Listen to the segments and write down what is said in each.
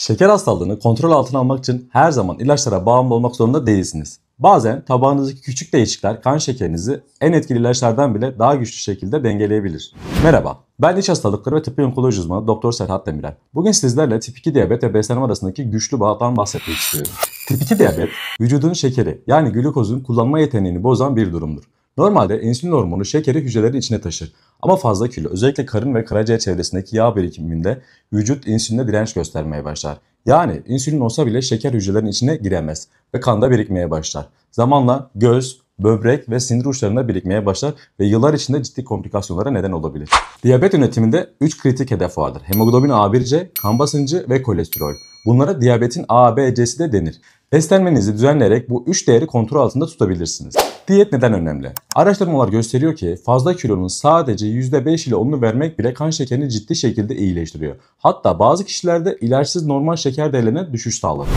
Şeker hastalığını kontrol altına almak için her zaman ilaçlara bağımlı olmak zorunda değilsiniz. Bazen tabağınızdaki küçük değişikler kan şekerinizi en etkili ilaçlardan bile daha güçlü şekilde dengeleyebilir. Merhaba, ben iç hastalıkları ve tıbbi onkoloji uzmanı Doktor Serhat Demirel. Bugün sizlerle tip 2 diyabet ve beslenme arasındaki güçlü bağdan bahsetmek istiyorum. Tip 2 diyabet, vücudun şekeri yani glukozun kullanma yeteneğini bozan bir durumdur. Normalde insülin hormonu şekeri hücrelerin içine taşır. Ama fazla kilo özellikle karın ve karaciğer çevresindeki yağ birikiminde vücut insüline direnç göstermeye başlar. Yani insülin olsa bile şeker hücrelerin içine giremez ve kanda birikmeye başlar. Zamanla göz, böbrek ve sinir uçlarında birikmeye başlar ve yıllar içinde ciddi komplikasyonlara neden olabilir. Diyabet yönetiminde 3 kritik hedef vardır. Hemoglobin A1C, kan basıncı ve kolesterol. Bunlara diyabetin A, B, C'si de denir. Beslenmenizi düzenleyerek bu 3 değeri kontrol altında tutabilirsiniz. Diyet neden önemli? Araştırmalar gösteriyor ki fazla kilonun sadece %5 ile 10'unu vermek bile kan şekerini ciddi şekilde iyileştiriyor. Hatta bazı kişilerde ilaçsız normal şeker değerlerine düşüş sağlanıyor.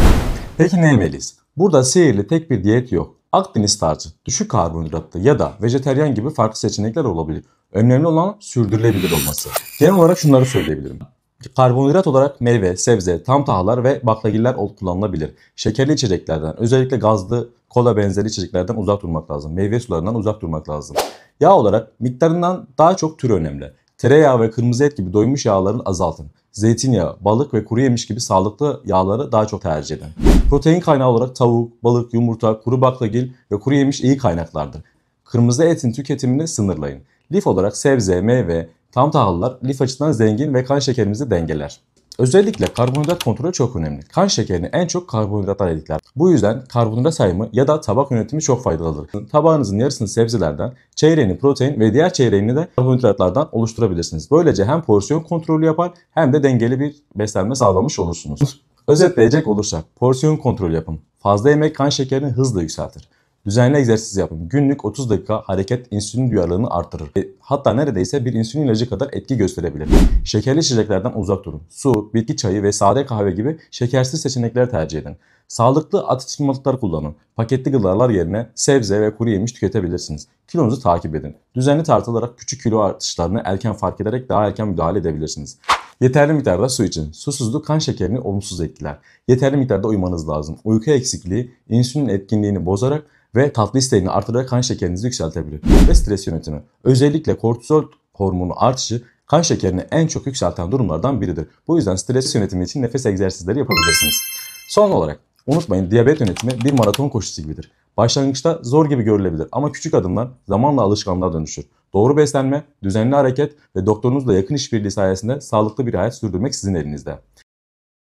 Peki ne yemeliyiz? Burada sihirli tek bir diyet yok. Akdeniz tarzı, düşük karbonhidratlı ya da vejeteryan gibi farklı seçenekler olabilir. Önemli olan sürdürülebilir olması. Genel olarak şunları söyleyebilirim. Karbonhidrat olarak meyve, sebze, tam tahıllar ve baklagiller kullanılabilir. Şekerli içeceklerden, özellikle gazlı, kola benzeri içeceklerden uzak durmak lazım. Meyve sularından uzak durmak lazım. Yağ olarak miktarından daha çok tür önemli. Tereyağı ve kırmızı et gibi doymuş yağların azaltın. Zeytinyağı, balık ve kuru yemiş gibi sağlıklı yağları daha çok tercih edin. Protein kaynağı olarak tavuk, balık, yumurta, kuru baklagil ve kuru yemiş iyi kaynaklardır. Kırmızı etin tüketimini sınırlayın. Lif olarak sebze, meyve, Tam tahıllar lif açısından zengin ve kan şekerimizi dengeler. Özellikle karbonhidrat kontrolü çok önemli. Kan şekerini en çok karbonhidratlar yedikler. Bu yüzden karbonhidrat sayımı ya da tabak yönetimi çok faydalıdır. Tabağınızın yarısını sebzelerden, çeyreğini protein ve diğer çeyreğini de karbonhidratlardan oluşturabilirsiniz. Böylece hem porsiyon kontrolü yapar hem de dengeli bir beslenme sağlamış olursunuz. Özetleyecek olursak porsiyon kontrolü yapın. Fazla yemek kan şekerini hızla yükseltir. Düzenli egzersiz yapın. Günlük 30 dakika hareket insülin duyarlılığını artırır. E, hatta neredeyse bir insülin ilacı kadar etki gösterebilir. Şekerli içeceklerden uzak durun. Su, bitki çayı ve sade kahve gibi şekersiz seçenekler tercih edin. Sağlıklı atıştırmalıklar kullanın. Paketli gıdalar yerine sebze ve kuru yemiş tüketebilirsiniz. Kilonuzu takip edin. Düzenli tartılarak küçük kilo artışlarını erken fark ederek daha erken müdahale edebilirsiniz. Yeterli miktarda su için. Susuzluk kan şekerini olumsuz etkiler. Yeterli miktarda uyumanız lazım. Uyku eksikliği insülin etkinliğini bozarak ve tatlı isteğini artırarak kan şekerinizi yükseltebilir. Ve stres yönetimi. Özellikle kortizol hormonu artışı kan şekerini en çok yükselten durumlardan biridir. Bu yüzden stres yönetimi için nefes egzersizleri yapabilirsiniz. Son olarak unutmayın diyabet yönetimi bir maraton koşusu gibidir. Başlangıçta zor gibi görülebilir ama küçük adımlar zamanla alışkanlığa dönüşür. Doğru beslenme, düzenli hareket ve doktorunuzla yakın işbirliği sayesinde sağlıklı bir hayat sürdürmek sizin elinizde.